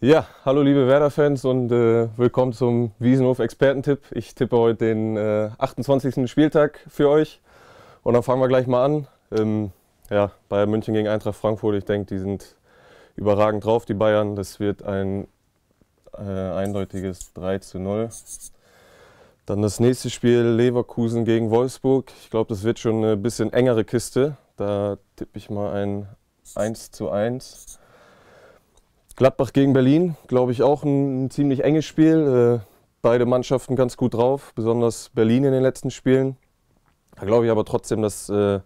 Ja, hallo liebe Werder-Fans und äh, willkommen zum Wiesenhof-Expertentipp. Ich tippe heute den äh, 28. Spieltag für euch und dann fangen wir gleich mal an. Ähm, ja, Bayern München gegen Eintracht Frankfurt, ich denke, die sind überragend drauf, die Bayern. Das wird ein äh, eindeutiges 3 zu 0. Dann das nächste Spiel Leverkusen gegen Wolfsburg. Ich glaube, das wird schon eine bisschen engere Kiste. Da tippe ich mal ein 1 zu 1. Gladbach gegen Berlin, glaube ich, auch ein, ein ziemlich enges Spiel. Äh, beide Mannschaften ganz gut drauf, besonders Berlin in den letzten Spielen. Da glaube ich aber trotzdem, dass äh,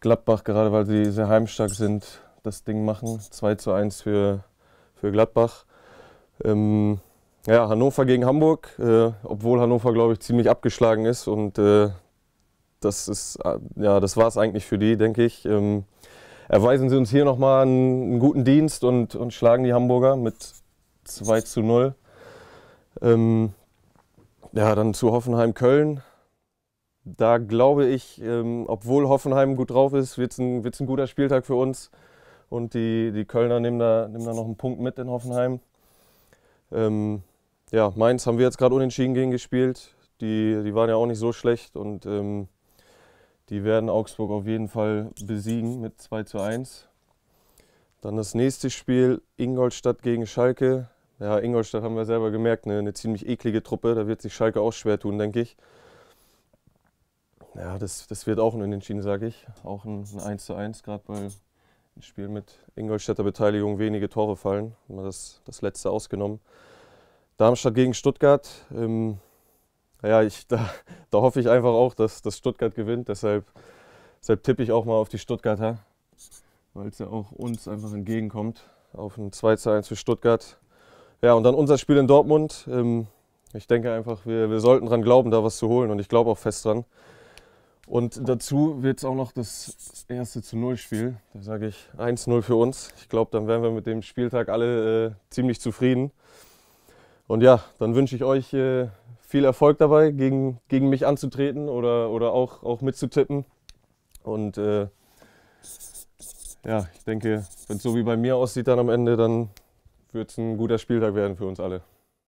Gladbach, gerade weil sie sehr heimstark sind, das Ding machen. 2 zu 1 für, für Gladbach. Ähm, ja, Hannover gegen Hamburg, äh, obwohl Hannover, glaube ich, ziemlich abgeschlagen ist. Und äh, das, ist, äh, ja, das war es eigentlich für die, denke ich. Ähm, erweisen sie uns hier nochmal einen, einen guten Dienst und, und schlagen die Hamburger mit 2 zu 0. Ähm, ja, dann zu Hoffenheim-Köln. Da glaube ich, ähm, obwohl Hoffenheim gut drauf ist, wird es ein, ein guter Spieltag für uns. Und die, die Kölner nehmen da, nehmen da noch einen Punkt mit in Hoffenheim. Ähm, ja, Mainz haben wir jetzt gerade unentschieden gegen gespielt. Die, die waren ja auch nicht so schlecht. Und ähm, die werden Augsburg auf jeden Fall besiegen mit 2 zu 1. Dann das nächste Spiel, Ingolstadt gegen Schalke. Ja, Ingolstadt haben wir selber gemerkt, eine, eine ziemlich eklige Truppe. Da wird sich Schalke auch schwer tun, denke ich. Ja, das, das wird auch ein Unentschieden, sage ich. Auch ein, ein 1 zu 1, gerade weil im Spiel mit Ingolstädter Beteiligung wenige Tore fallen. das, das letzte ausgenommen. Darmstadt gegen Stuttgart. Ähm, ja, ich, da, da, hoffe ich einfach auch, dass, dass Stuttgart gewinnt. Deshalb, deshalb tippe ich auch mal auf die Stuttgarter, weil es ja auch uns einfach entgegenkommt. Auf ein 2 zu 1 für Stuttgart. Ja, und dann unser Spiel in Dortmund. Ähm, ich denke einfach, wir, wir sollten dran glauben, da was zu holen. Und ich glaube auch fest dran. Und dazu wird es auch noch das erste zu Null-Spiel. Da sage ich 1-0 für uns. Ich glaube, dann wären wir mit dem Spieltag alle äh, ziemlich zufrieden. Und ja, dann wünsche ich euch äh, viel Erfolg dabei, gegen, gegen mich anzutreten oder, oder auch, auch mitzutippen. Und äh, ja, ich denke, wenn es so wie bei mir aussieht dann am Ende, dann wird es ein guter Spieltag werden für uns alle.